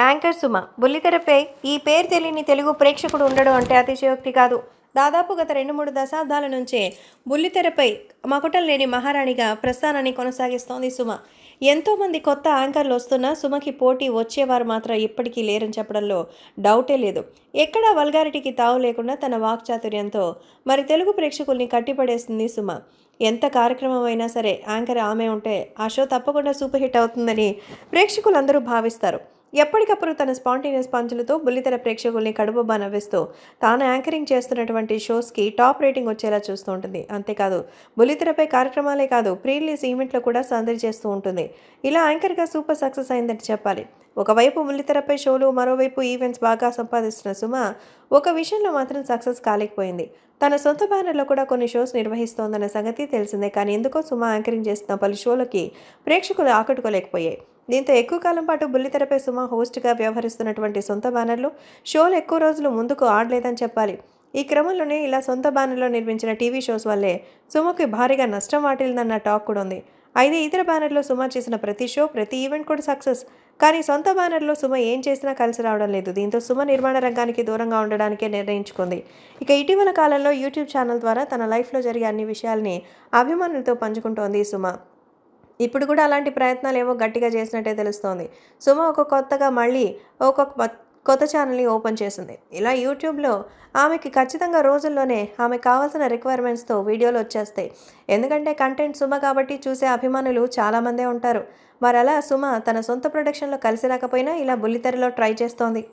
anchor Suma బుల్లితెరపై ఈ పేరు తెలియని తెలుగు ప్రేక్షకుడు ఉండడం అంటే అతిశయోక్తి కాదు దాదాపు గత రెండు మూడు దశాబ్దాల నుంచే బుల్లితెరపై మకుటం లేని మహారాణిగా ప్రస్థానాన్ని కొనసాగిస్తోంది సుమ ఎంతోమంది కొత్త యాంకర్లు వస్తున్నా సుమకి పోటీ వచ్చేవారు మాత్రం ఇప్పటికీ లేరని చెప్పడంలో డౌటే లేదు ఎక్కడా వల్గారిటీకి తావు లేకుండా తన వాక్చాతుర్యంతో మరి తెలుగు ప్రేక్షకుల్ని కట్టిపడేస్తుంది సుమ ఎంత కార్యక్రమం అయినా సరే యాంకర్ ఆమె ఉంటే ఆ షో తప్పకుండా సూపర్ హిట్ అవుతుందని ప్రేక్షకులందరూ భావిస్తారు ఎప్పటికప్పుడు తన స్పాంటేనియస్ పంచులతో బుల్లితెర ప్రేక్షకుల్ని కడుపుబా నవ్విస్తూ తాను యాంకరింగ్ చేస్తున్నటువంటి షోస్కి టాప్ రేటింగ్ వచ్చేలా చూస్తూ ఉంటుంది అంతేకాదు బుల్లితెరపై కార్యక్రమాలే కాదు ప్రీ రిలీజ్ ఈవెంట్లో కూడా సందడి చేస్తూ ఉంటుంది ఇలా యాంకర్గా సూపర్ సక్సెస్ అయిందని చెప్పాలి ఒకవైపు బుల్లితెరపై షోలు మరోవైపు ఈవెంట్స్ బాగా సంపాదిస్తున్న సుమ ఒక విషయంలో మాత్రం సక్సెస్ కాలేకపోయింది తన సొంత బ్యానర్లో కూడా కొన్ని షోస్ నిర్వహిస్తోందన్న సంగతి తెలిసిందే కానీ ఎందుకో సుమ యాంకరింగ్ చేస్తున్న పలు షోలకి ప్రేక్షకులు ఆకట్టుకోలేకపోయాయి దీంతో ఎక్కువ కాలం పాటు బుల్లితెరపై సుమ హోస్ట్గా వ్యవహరిస్తున్నటువంటి సొంత బ్యానర్లు షోలు ఎక్కువ రోజులు ముందుకు ఆడలేదని చెప్పాలి ఈ క్రమంలోనే ఇలా సొంత బ్యానర్లో నిర్మించిన టీవీ షోస్ వల్లే సుమకి భారీగా నష్టం వాటిల్దన్న టాక్ కూడా ఉంది అయితే ఇతర బ్యానర్లో సుమ చేసిన ప్రతి షో ప్రతి ఈవెంట్ కూడా సక్సెస్ కానీ సొంత బ్యానర్లో సుమ ఏం చేసినా కలిసి రావడం లేదు దీంతో సుమ నిర్మాణ రంగానికి దూరంగా ఉండడానికే నిర్ణయించుకుంది ఇక ఇటీవల కాలంలో యూట్యూబ్ ఛానల్ ద్వారా తన లైఫ్లో జరిగే అన్ని విషయాల్ని అభిమానులతో పంచుకుంటోంది సుమ ఇప్పుడు కూడా అలాంటి ప్రయత్నాలు ఏవో గట్టిగా చేసినట్టే తెలుస్తోంది సుమ ఒక కొత్తగా మళ్ళీ ఒక్కొక్క కొత్త ఛానల్ని ఓపెన్ చేసింది ఇలా యూట్యూబ్లో ఆమెకి ఖచ్చితంగా రోజుల్లోనే ఆమె కావాల్సిన రిక్వైర్మెంట్స్తో వీడియోలు వచ్చేస్తాయి ఎందుకంటే కంటెంట్ సుమ కాబట్టి చూసే అభిమానులు చాలామందే ఉంటారు మరి అలా సుమ తన సొంత ప్రొడక్షన్లో కలిసి రాకపోయినా ఇలా బుల్లితెరలో ట్రై చేస్తోంది